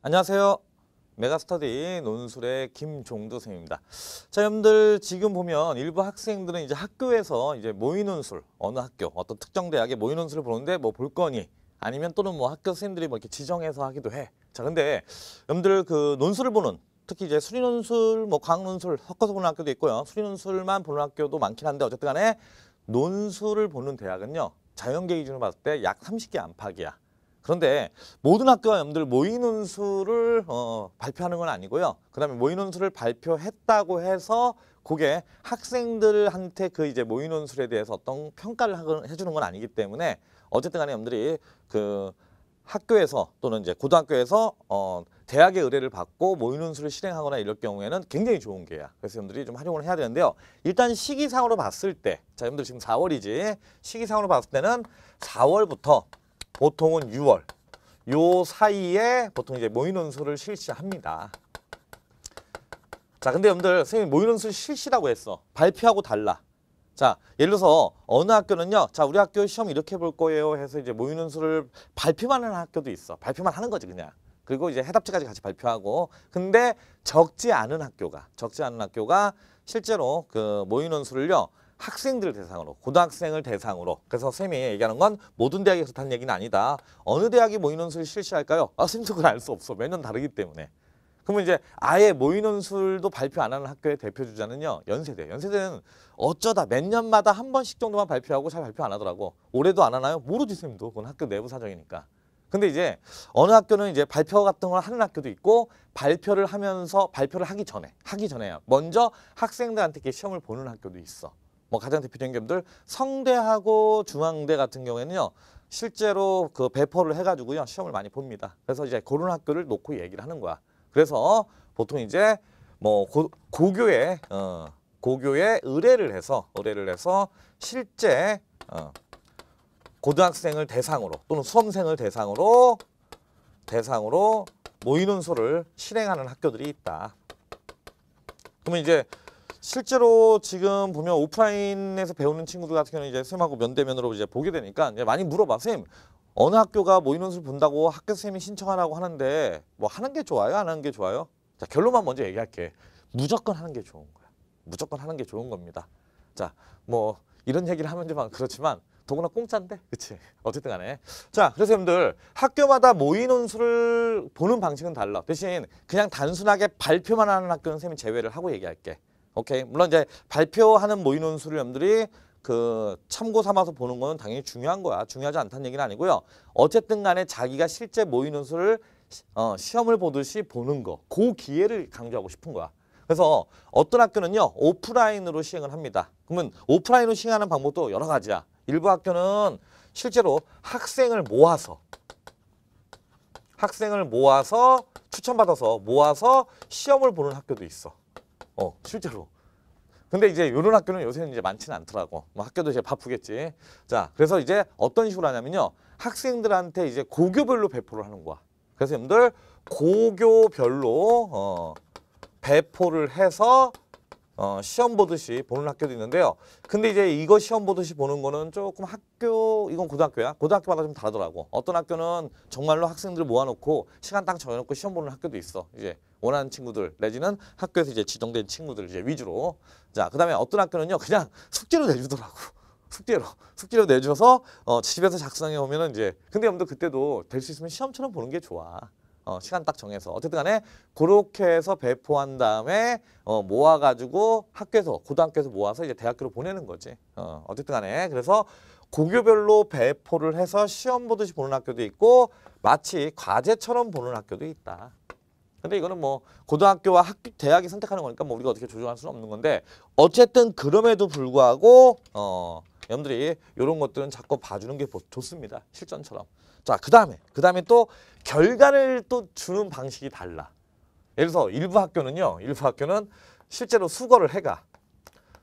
안녕하세요. 메가스터디 논술의 김종두 선생입니다. 자, 여러분들 지금 보면 일부 학생들은 이제 학교에서 이제 모의 논술, 어느 학교, 어떤 특정 대학의 모의 논술을 보는데 뭐 볼 거니 아니면 또는 뭐 학교 선생님들이 뭐 이렇게 지정해서 하기도 해. 자, 근데 여러분들 그 논술을 보는 특히 이제 수리 논술, 뭐 과학 논술 섞어서 보는 학교도 있고요. 수리 논술만 보는 학교도 많긴 한데 어쨌든 간에 논술을 보는 대학은요. 자연계 기준으로 봤을 때 약 30개 안팎이야. 그런데 모든 학교와 염들 모의논 수를 어, 발표하는 건 아니고요. 그다음에 모의논 수를 발표했다고 해서 그게 학생들한테 그 이제 모의논 술에 대해서 어떤 평가를 하건, 해주는 건 아니기 때문에 어쨌든 간에 염들이 그 학교에서 또는 이제 고등학교에서 어 대학의 의뢰를 받고 모의논술을 실행하거나 이럴 경우에는 굉장히 좋은 기회야. 그래서 여러분들이 좀 활용을 해야 되는데요. 일단 시기상으로 봤을 때, 자, 여러분들 지금 4월이지. 시기상으로 봤을 때는 4월부터 보통은 6월 요 사이에 보통 이제 모의논술을 실시합니다. 자 근데 여러분들 선생님 모의논술 실시라고 했어. 발표하고 달라. 자 예를 들어서 어느 학교는요. 자 우리 학교 시험 이렇게 볼 거예요 해서 이제 모의논술을 발표만 하는 학교도 있어. 발표만 하는 거지 그냥. 그리고 이제 해답지까지 같이 발표하고 근데 적지 않은 학교가 적지 않은 학교가 실제로 그 모의논술을요 학생들을 대상으로 고등학생을 대상으로 그래서 쌤이 얘기하는 건 모든 대학에서 는 얘기는 아니다 어느 대학이 모의논술을 실시할까요? 아 쌤도 그걸 알 수 없어 매년 다르기 때문에 그러면 이제 아예 모의논술도 발표 안 하는 학교의 대표 주자는요 연세대 연세대는 어쩌다 몇 년마다 한 번씩 정도만 발표하고 잘 발표 안 하더라고 올해도 안 하나요? 모르지 쌤도 그건 학교 내부 사정이니까 근데 이제 어느 학교는 이제 발표 같은 걸 하는 학교도 있고 발표를 하면서 발표를 하기 전에 하기 전에 먼저 학생들한테 이렇게 시험을 보는 학교도 있어 뭐 가장 대표적인 겸들 성대하고 중앙대 같은 경우에는요. 실제로 그 배포를 해가지고요. 시험을 많이 봅니다. 그래서 이제 고른 학교를 놓고 얘기를 하는 거야. 그래서 보통 이제 뭐 고, 고교에 어, 고교에 의뢰를 해서 의뢰를 해서 실제 어, 고등학생을 대상으로 또는 수험생을 대상으로 대상으로 모의논술을 실행하는 학교들이 있다. 그러면 이제 실제로 지금 보면 오프라인에서 배우는 친구들 같은 경우는 이제 쌤하고 면대면으로 이제 보게 되니까 이제 많이 물어봐 쌤 어느 학교가 뭐 인원수 본다고 학교 쌤이 신청하라고 하는데 뭐 하는 게 좋아요 안 하는 게 좋아요 자 결론만 먼저 얘기할게 무조건 하는 게 좋은 거야 무조건 하는 게 좋은 겁니다 자 뭐 이런 얘기를 하면 좀 그렇지만 더구나 공짜인데 그치 어쨌든 간에 자 그래서 여러분들 학교마다 모의논술을 보는 방식은 달라 대신 그냥 단순하게 발표만 하는 학교는 쌤이 제외를 하고 얘기할게 오케이. 물론 이제 발표하는 모의논 수료염들이 그 참고 삼아서 보는 거는 당연히 중요한 거야. 중요하지 않다는 얘기는 아니고요. 어쨌든 간에 자기가 실제 모의논 수를 어, 시험을 보듯이 보는 거. 그 기회를 강조하고 싶은 거야. 그래서 어떤 학교는요. 오프라인으로 시행을 합니다. 그러면 오프라인으로 시행하는 방법도 여러 가지야. 일부 학교는 실제로 학생을 모아서 학생을 모아서 추천받아서 모아서 시험을 보는 학교도 있어. 어, 실제로. 근데 이제 이런 학교는 요새는 이제 많지는 않더라고. 뭐 학교도 이제 바쁘겠지. 자, 그래서 이제 어떤 식으로 하냐면요. 학생들한테 이제 고교별로 배포를 하는 거야. 그래서 여러분들 고교별로 어, 배포를 해서 어, 시험 보듯이 보는 학교도 있는데요. 근데 이제 이거 시험 보듯이 보는 거는 조금 학교, 이건 고등학교야. 고등학교마다 좀 다르더라고. 어떤 학교는 정말로 학생들 모아놓고 시간 딱 정해놓고 시험 보는 학교도 있어. 이제 원하는 친구들 내지는 학교에서 이제 지정된 친구들 이제 위주로. 자, 그 다음에 어떤 학교는요. 그냥 숙제로 내주더라고. 숙제로 숙제로 내줘서 어 집에서 작성해 오면은 이제 근데 여러분들 그때도 될 수 있으면 시험처럼 보는 게 좋아 어, 시간 딱 정해서 어쨌든 간에 그렇게 해서 배포한 다음에 어, 모아가지고 학교에서 고등학교에서 모아서 이제 대학교로 보내는 거지 어, 어쨌든 간에 그래서 고교별로 배포를 해서 시험 보듯이 보는 학교도 있고 마치 과제처럼 보는 학교도 있다 근데 이거는 뭐 고등학교와 학교 대학이 선택하는 거니까 뭐 우리가 어떻게 조정할 수는 없는 건데 어쨌든 그럼에도 불구하고 어 여러분들이 이런 것들은 자꾸 봐주는 게 좋습니다. 실전처럼. 자, 그 다음에 그 다음에 또 결과를 또 주는 방식이 달라. 예를 들어서 일부 학교는요. 일부 학교는 실제로 수거를 해가.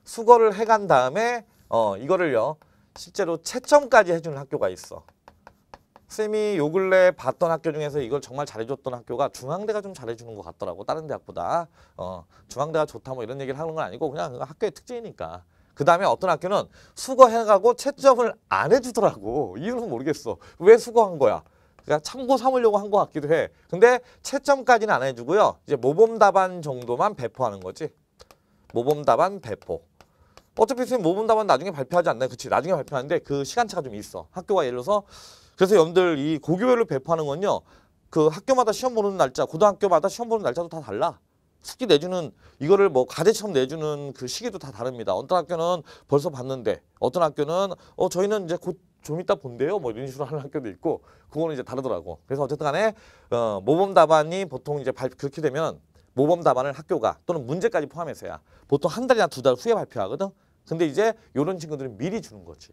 수거를 해간 다음에 어 이거를요. 실제로 채점까지 해주는 학교가 있어. 쌤이 요 근래 봤던 학교 중에서 이걸 정말 잘해줬던 학교가 중앙대가 좀 잘해주는 것 같더라고 다른 대학보다 어 중앙대가 좋다 뭐 이런 얘기를 하는 건 아니고 그냥 학교의 특징이니까 그 다음에 어떤 학교는 수거해가고 채점을 안 해주더라고. 이유는 모르겠어. 왜 수거한 거야? 그러니까 참고 삼으려고 한 것 같기도 해. 근데 채점까지는 안 해주고요. 이제 모범 답안 정도만 배포하는 거지. 모범 답안 배포. 어차피 선생님 모범 답안 나중에 발표하지 않나요? 그치. 나중에 발표하는데 그 시간차가 좀 있어. 학교가 예를 들어서 그래서 여러분들 이 고교별로 배포하는 건요. 그 학교마다 시험 보는 날짜, 고등학교마다 시험 보는 날짜도 다 달라. 특히 내주는 이거를 뭐 가대처럼 내주는 그 시기도 다 다릅니다. 어떤 학교는 벌써 봤는데 어떤 학교는 어 저희는 이제 곧 좀 이따 본대요 뭐 이런 식으로 하는 학교도 있고 그거는 이제 다르더라고. 그래서 어쨌든 간에 어 모범 답안이 보통 이제 발 그렇게 되면 모범 답안을 학교가 또는 문제까지 포함해서야 보통 한 달이나 두 달 후에 발표하거든. 근데 이제 요런 친구들은 미리 주는 거지.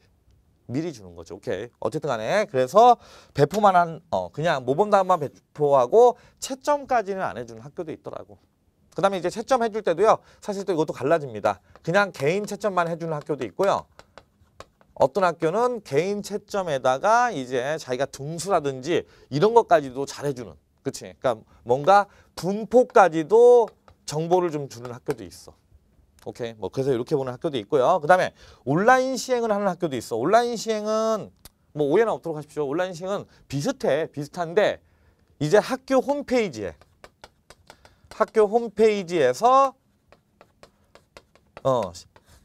미리 주는 거죠. 오케이. 어쨌든 간에 그래서 배포만 한 어, 그냥 모범 답안만 배포하고 채점까지는 안 해주는 학교도 있더라고. 그 다음에 이제 채점 해줄 때도요. 사실 또 이것도 갈라집니다. 그냥 개인 채점만 해주는 학교도 있고요. 어떤 학교는 개인 채점에다가 이제 자기가 등수라든지 이런 것까지도 잘해주는 그치? 그러니까 뭔가 분포까지도 정보를 좀 주는 학교도 있어. 오케이. 뭐 그래서 이렇게 보는 학교도 있고요. 그다음에 온라인 시행을 하는 학교도 있어. 온라인 시행은 뭐 오해나 없도록 하십시오. 온라인 시행은 비슷해. 비슷한데 이제 학교 홈페이지에 학교 홈페이지에서 어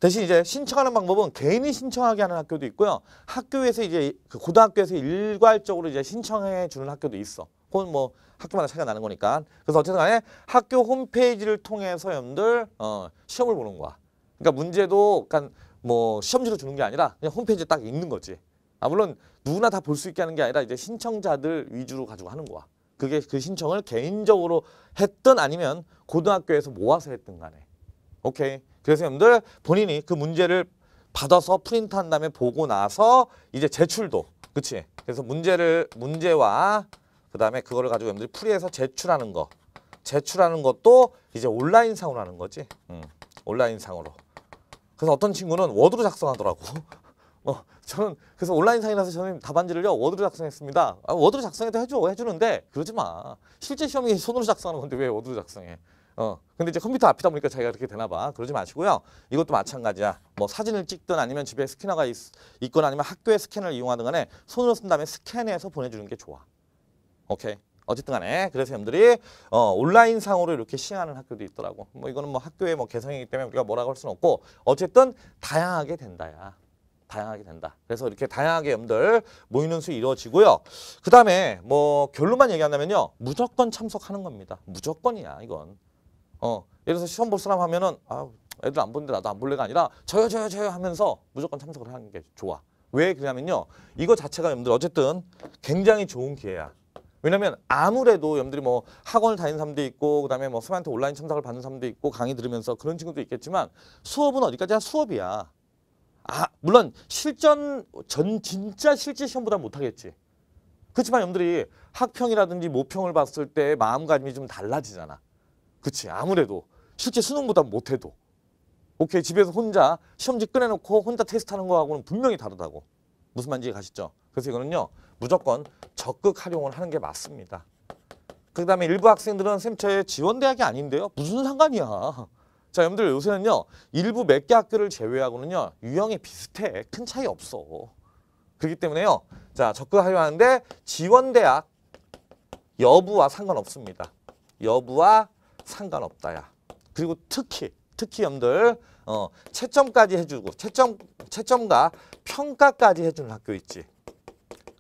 대신 이제 신청하는 방법은 개인이 신청하게 하는 학교도 있고요. 학교에서 이제 그 고등학교에서 일괄적으로 이제 신청해 주는 학교도 있어. 그건 뭐 학교마다 차이가 나는 거니까. 그래서 어쨌든 간에 학교 홈페이지를 통해서 여러분들 어, 시험을 보는 거야. 그러니까 문제도 약간 뭐 시험지로 주는 게 아니라 그냥 홈페이지에 딱 있는 거지. 아 물론 누구나 다 볼 수 있게 하는 게 아니라 이제 신청자들 위주로 가지고 하는 거야. 그게 그 신청을 개인적으로 했든 아니면 고등학교에서 모아서 했든 간에 오케이 그래서 여러분들 본인이 그 문제를 받아서 프린트한 다음에 보고 나서 이제 제출도 그치 그래서 문제를 문제와 그 다음에 그거를 가지고 여러분들이 풀이해서 제출하는 거 제출하는 것도 이제 온라인상으로 하는 거지 음, 온라인상으로 그래서 어떤 친구는 워드로 작성하더라고 어, 저는 그래서 온라인 상이라서 저는 답안지를요 워드로 작성했습니다. 아, 워드로 작성해도 해줘 해주는데 그러지 마. 실제 시험이 손으로 작성하는 건데 왜 워드로 작성해? 어 근데 이제 컴퓨터 앞이다 보니까 자기가 그렇게 되나 봐 그러지 마시고요 이것도 마찬가지야 뭐 사진을 찍든 아니면 집에 스캐너가 있, 있나 아니면 학교에 스캔을 이용하든 간에 손으로 쓴 다음에 스캔해서 보내주는 게 좋아 오케이 어쨌든 간에 그래서 여러분들이 어, 온라인 상으로 이렇게 시행하는 학교도 있더라고 뭐 이거는 뭐 학교의 뭐 개성이기 때문에 우리가 뭐라고 할 수는 없고 어쨌든 다양하게 된다야 다양하게 된다. 그래서 이렇게 다양하게 염들 모이는 수 이루어지고요. 그 다음에 뭐 결론만 얘기한다면요. 무조건 참석하는 겁니다. 무조건이야 이건. 어 예를 들어서 시험 볼 사람 하면은 아 애들 안 본데 나도 안 볼래가 아니라 저요 저요 저요 하면서 무조건 참석을 하는 게 좋아. 왜 그러냐면요. 이거 자체가 염들 어쨌든 굉장히 좋은 기회야. 왜냐면 아무래도 염들이 뭐 학원을 다니는 사람도 있고 그다음에 뭐 스마트 온라인 참석을 받는 사람도 있고 강의 들으면서 그런 친구도 있겠지만 수업은 어디까지나 수업이야. 아, 물론 실전 전 진짜 실제 시험보다 못하겠지. 그렇지만 여러분들이 학평이라든지 모평을 봤을 때 마음가짐이 좀 달라지잖아. 그치 아무래도 실제 수능보다 못해도 오케이 집에서 혼자 시험지 꺼내놓고 혼자 테스트하는 거하고는 분명히 다르다고 무슨 말인지 가시죠? 그래서 이거는요 무조건 적극 활용을 하는 게 맞습니다. 그 다음에 일부 학생들은 쌤처의 지원 대학이 아닌데요 무슨 상관이야 자, 여러분들 요새는요. 일부 몇 개 학교를 제외하고는요. 유형이 비슷해. 큰 차이 없어. 그렇기 때문에요. 자, 적극 하려하는데 지원 대학 여부와 상관없습니다. 여부와 상관없다야. 그리고 특히 특히 여러분들 어, 채점까지 해주고 채점 채점과 평가까지 해주는 학교 있지.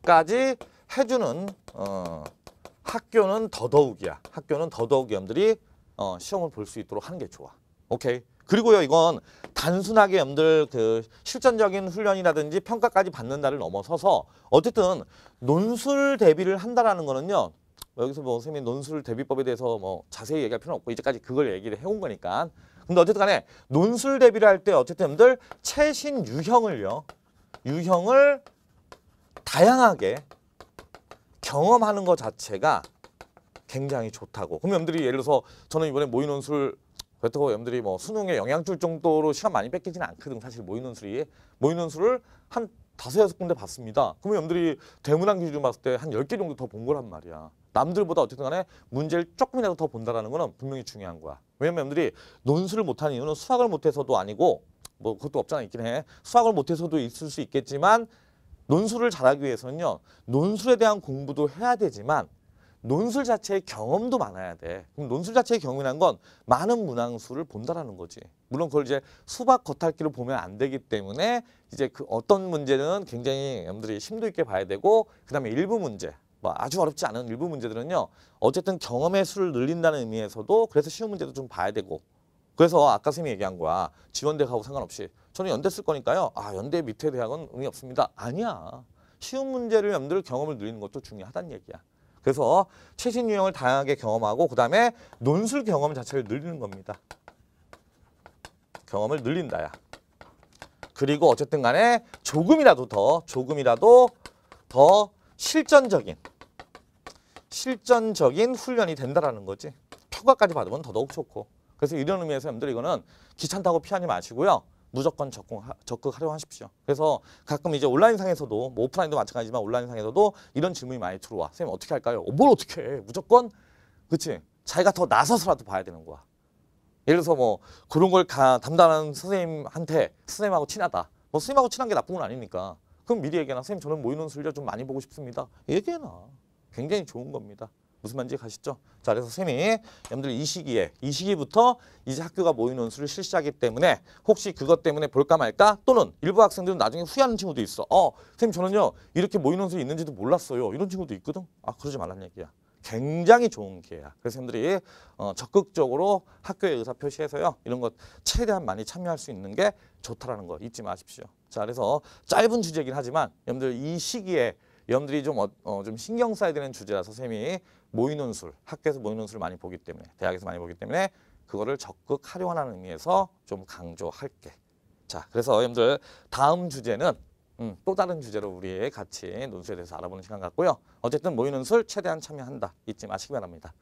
까지 해주는 어, 학교는 더더욱이야. 학교는 더더욱 여러분들이 어, 시험을 볼 수 있도록 하는 게 좋아. 오케이. 그리고요 이건 단순하게 염들그 실전적인 훈련이라든지 평가까지 받는다를 넘어서서 어쨌든 논술 대비를 한다라는 거는요 뭐 여기서 뭐 선생님 논술 대비법에 대해서 뭐 자세히 얘기할 필요는 없고 이제까지 그걸 얘기를 해온 거니까 근데 어쨌든 간에 논술 대비를 할 때 어쨌든 여들 최신 유형을요 유형을 다양하게 경험하는 것 자체가 굉장히 좋다고 그럼 여러분들이 예를 들어서 저는 이번에 모의논술 그렇다고 여러분들이 뭐 수능에 영향 줄 정도로 시간 많이 뺏기지는 않거든 사실 모이는술이모이는술을한 다섯 여섯 군데 봤습니다. 그러면 여러분들이 대문항 기준 봤을 때 한 열 개 정도 더 본 거란 말이야. 남들보다 어쨌든 간에 문제를 조금이라도 더 본다라는 거는 분명히 중요한 거야. 왜냐면 여러분들이 논술을 못하는 이유는 수학을 못해서도 아니고 뭐 그것도 없잖아 있긴 해. 수학을 못해서도 있을 수 있겠지만 논술을 잘하기 위해서는요. 논술에 대한 공부도 해야 되지만 논술 자체의 경험도 많아야 돼. 그럼 논술 자체의 경험이란 건 많은 문항수를 본다라는 거지. 물론 그걸 이제 수박 겉핥기로 보면 안 되기 때문에 이제 그 어떤 문제는 굉장히 여러분들이 심도 있게 봐야 되고 그다음에 일부 문제 뭐 아주 어렵지 않은 일부 문제들은요 어쨌든 경험의 수를 늘린다는 의미에서도 그래서 쉬운 문제도 좀 봐야 되고 그래서 아까 선생님이 얘기한 거야 지원대학하고 상관없이 저는 연대 쓸 거니까요 아 연대 밑에 대학은 의미 없습니다 아니야 쉬운 문제를 여러분들 경험을 늘리는 것도 중요하단 얘기야 그래서 최신 유형을 다양하게 경험하고 그다음에 논술 경험 자체를 늘리는 겁니다. 경험을 늘린다야. 그리고 어쨌든 간에 조금이라도 더 조금이라도 더 실전적인 실전적인 훈련이 된다라는 거지. 평가까지 받으면 더더욱 좋고. 그래서 이런 의미에서 여러분들 이거는 귀찮다고 피하지 마시고요. 무조건 적극, 적극 활용하십시오. 그래서 가끔 이제 온라인상에서도 뭐 오프라인도 마찬가지지만 온라인상에서도 이런 질문이 많이 들어와. 선생님 어떻게 할까요? 어, 뭘 어떻게 해? 무조건 그치? 자기가 더 나서서라도 봐야 되는 거야. 예를 들어서 뭐 그런 걸 가, 담당하는 선생님한테 선생님하고 친하다. 뭐 선생님하고 친한 게 나쁜 건 아니니까. 그럼 미리 얘기해놔. 선생님 저는 모의논술요 좀 많이 보고 싶습니다. 얘기해놔. 굉장히 좋은 겁니다. 무슨 말인지 가시죠? 자, 그래서 선 쌤이 여러분들 이 시기에 이 시기부터 이제 학교가 모인 원수를 실시하기 때문에 혹시 그것 때문에 볼까 말까 또는 일부 학생들은 나중에 후회하는 친구도 있어. 어, 선생님, 저는요 이렇게 모인 원수 있는지도 몰랐어요. 이런 친구도 있거든. 아, 그러지 말란 얘기야. 굉장히 좋은 기회야. 그래서 선생님들이 어, 적극적으로 학교에 의사 표시해서요 이런 것 최대한 많이 참여할 수 있는 게 좋다라는 거 잊지 마십시오. 자, 그래서 짧은 주제긴 이 하지만 여러분들 이 시기에 여러분들이 좀, 어, 어, 좀 신경 써야 되는 주제라서 선생님이 모의논술, 학교에서 모의논술을 많이 보기 때문에 대학에서 많이 보기 때문에 그거를 적극 활용하는 의미에서 좀 강조할게. 자, 그래서 여러분들 다음 주제는 음, 또 다른 주제로 우리 같이 논술에 대해서 알아보는 시간 같고요. 어쨌든 모의논술 최대한 참여한다. 잊지 마시기 바랍니다.